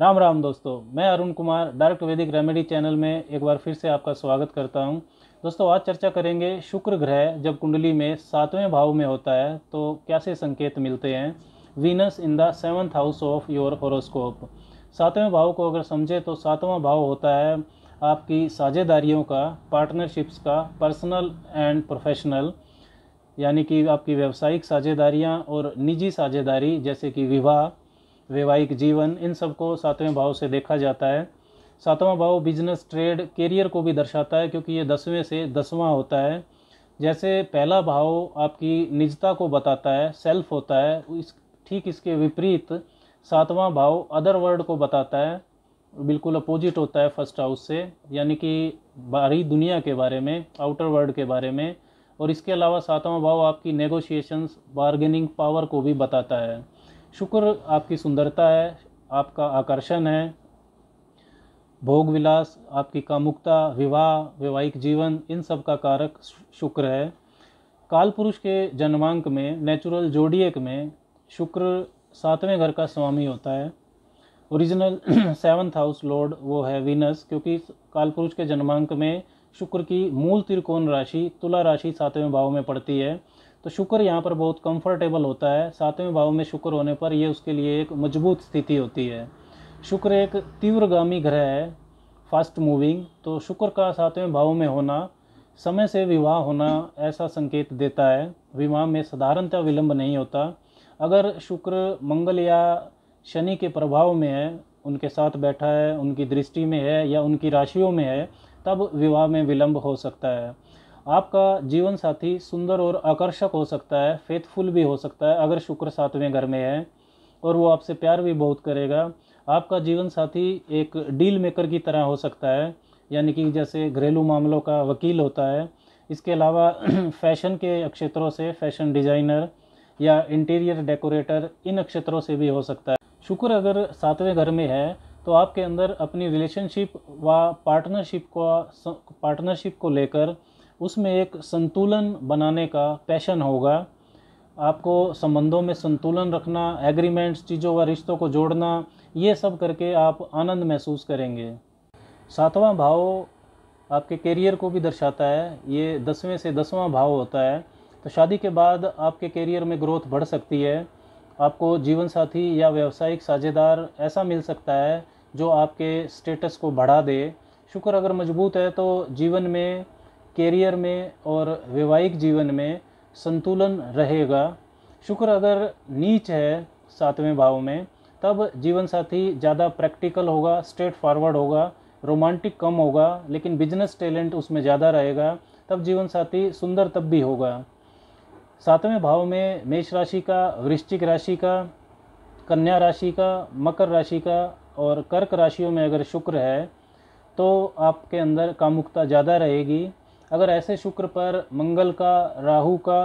राम राम दोस्तों मैं Arun Kumar direct Vedic remedy channel में एक बार फिर से आपका स्वागत करता हूं दोस्तों आज चर्चा करेंगे शुक्र ग्रह जब कुंडली में सातवें भाव में होता है तो कैसे संकेत मिलते हैं Venus in the seventh house of your horoscope सातवें भाव को अगर समझे तो सातवां भाव होता है आपकी साझेदारियों का पार्टनरशिप्स का पर्सनल एंड प्रोफेशनल यानी कि आपकी व्यावसायिक साझेदारियाँ और निजी साझेदारी जैसे कि विवाह वैवाहिक जीवन इन सबको सातवें भाव से देखा जाता है सातवां भाव बिजनेस ट्रेड कैरियर को भी दर्शाता है क्योंकि ये दसवें से दसवां होता है जैसे पहला भाव आपकी निजता को बताता है सेल्फ होता है इस ठीक इसके विपरीत सातवां भाव अदर वर्ल्ड को बताता है बिल्कुल अपोजिट होता है फर्स्ट हाउस से यानी कि बाहरी दुनिया के बारे में आउटर वर्ल्ड के बारे में और इसके अलावा सातवां भाव आपकी नेगोशिएशंस बार्गेनिंग पावर को भी बताता है शुक्र आपकी सुंदरता है आपका आकर्षण है भोग विलास आपकी कामुकता विवाह वैवाहिक जीवन इन सब का कारक शुक्र है काल पुरुष के जन्मांक में नेचुरल जोडियक में शुक्र सातवें घर का स्वामी होता है ओरिजिनल सेवन्थ हाउस लॉर्ड वो है वीनस क्योंकि काल पुरुष के जन्मांक में शुक्र की मूल त्रिकोण राशि तुला राशि सातवें भाव में पड़ती है तो शुक्र यहाँ पर बहुत कंफर्टेबल होता है सातवें भाव में शुक्र होने पर यह उसके लिए एक मजबूत स्थिति होती है शुक्र एक तीव्रगामी ग्रह है फास्ट मूविंग तो शुक्र का सातवें भाव में होना समय से विवाह होना ऐसा संकेत देता है विवाह में साधारणतः विलंब नहीं होता अगर शुक्र मंगल या शनि के प्रभाव में है उनके साथ बैठा है उनकी दृष्टि में है या उनकी राशियों में है तब विवाह में विलंब हो सकता है आपका जीवन साथी सुंदर और आकर्षक हो सकता है फेथफुल भी हो सकता है अगर शुक्र सातवें घर में है और वो आपसे प्यार भी बहुत करेगा आपका जीवन साथी एक डील मेकर की तरह हो सकता है यानी कि जैसे घरेलू मामलों का वकील होता है इसके अलावा फैशन के क्षेत्रों से फैशन डिज़ाइनर या इंटीरियर डेकोरेटर इन क्षेत्रों से भी हो सकता है शुक्र अगर सातवें घर में है तो आपके अंदर अपनी रिलेशनशिप व पार्टनरशिप को पार्टनरशिप को लेकर उसमें एक संतुलन बनाने का पैशन होगा आपको संबंधों में संतुलन रखना एग्रीमेंट्स चीज़ों व रिश्तों को जोड़ना ये सब करके आप आनंद महसूस करेंगे सातवां भाव आपके कैरियर को भी दर्शाता है ये दसवें से दसवां भाव होता है तो शादी के बाद आपके कैरियर में ग्रोथ बढ़ सकती है आपको जीवन साथी या व्यावसायिक साझेदार ऐसा मिल सकता है जो आपके स्टेटस को बढ़ा दे शुक्र अगर मजबूत है तो जीवन में कैरियर में और वैवाहिक जीवन में संतुलन रहेगा शुक्र अगर नीच है सातवें भाव में तब जीवन साथी ज़्यादा प्रैक्टिकल होगा स्ट्रेट फॉरवर्ड होगा रोमांटिक कम होगा लेकिन बिजनेस टैलेंट उसमें ज़्यादा रहेगा तब जीवन साथी सुंदर तब भी होगा सातवें भाव में मेष राशि का वृश्चिक राशि का कन्या राशि का मकर राशि का और कर्क राशियों में अगर शुक्र है तो आपके अंदर कामुकता ज़्यादा रहेगी अगर ऐसे शुक्र पर मंगल का राहु का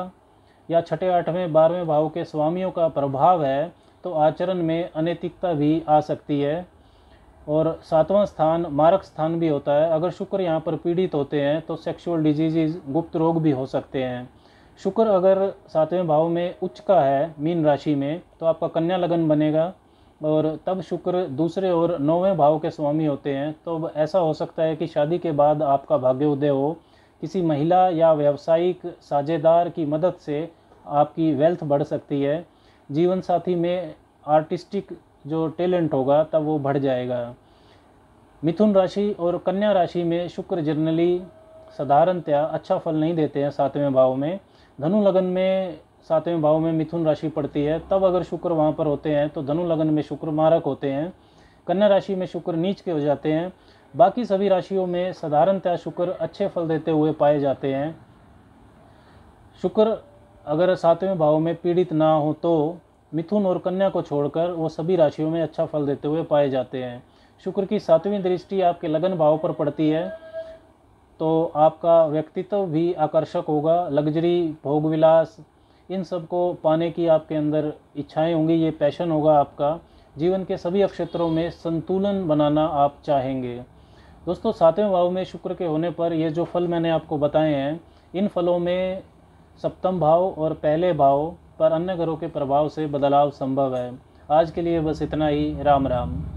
या छठे आठवें बारहवें भाव के स्वामियों का प्रभाव है तो आचरण में अनैतिकता भी आ सकती है और सातवां स्थान मारक स्थान भी होता है अगर शुक्र यहाँ पर पीड़ित होते हैं तो सेक्सुअल डिजीजेज गुप्त रोग भी हो सकते हैं शुक्र अगर सातवें भाव में उच्च का है मीन राशि में तो आपका कन्या लगन बनेगा और तब शुक्र दूसरे और नौवें भाव के स्वामी होते हैं तो ऐसा हो सकता है कि शादी के बाद आपका भाग्योदय हो किसी महिला या व्यावसायिक साझेदार की मदद से आपकी वेल्थ बढ़ सकती है जीवन साथी में आर्टिस्टिक जो टैलेंट होगा तब वो बढ़ जाएगा मिथुन राशि और कन्या राशि में शुक्र जनरली साधारणतया अच्छा फल नहीं देते हैं सातवें भाव में धनु लगन में सातवें भाव में मिथुन राशि पड़ती है तब अगर शुक्र वहाँ पर होते हैं तो धनु लगन में शुक्र मारक होते हैं कन्या राशि में शुक्र नीच के हो जाते हैं बाकी सभी राशियों में साधारणतः शुक्र अच्छे फल देते हुए पाए जाते हैं शुक्र अगर सातवें भाव में पीड़ित ना हो तो मिथुन और कन्या को छोड़कर वो सभी राशियों में अच्छा फल देते हुए पाए जाते हैं शुक्र की सातवीं दृष्टि आपके लगन भाव पर पड़ती है तो आपका व्यक्तित्व भी आकर्षक होगा लग्जरी भोग विलास इन सब को पाने की आपके अंदर इच्छाएं होंगी ये पैशन होगा आपका जीवन के सभी क्षेत्रों में संतुलन बनाना आप चाहेंगे दोस्तों सातवें भाव में शुक्र के होने पर ये जो फल मैंने आपको बताए हैं इन फलों में सप्तम भाव और पहले भाव पर अन्य ग्रहों के प्रभाव से बदलाव संभव है आज के लिए बस इतना ही राम राम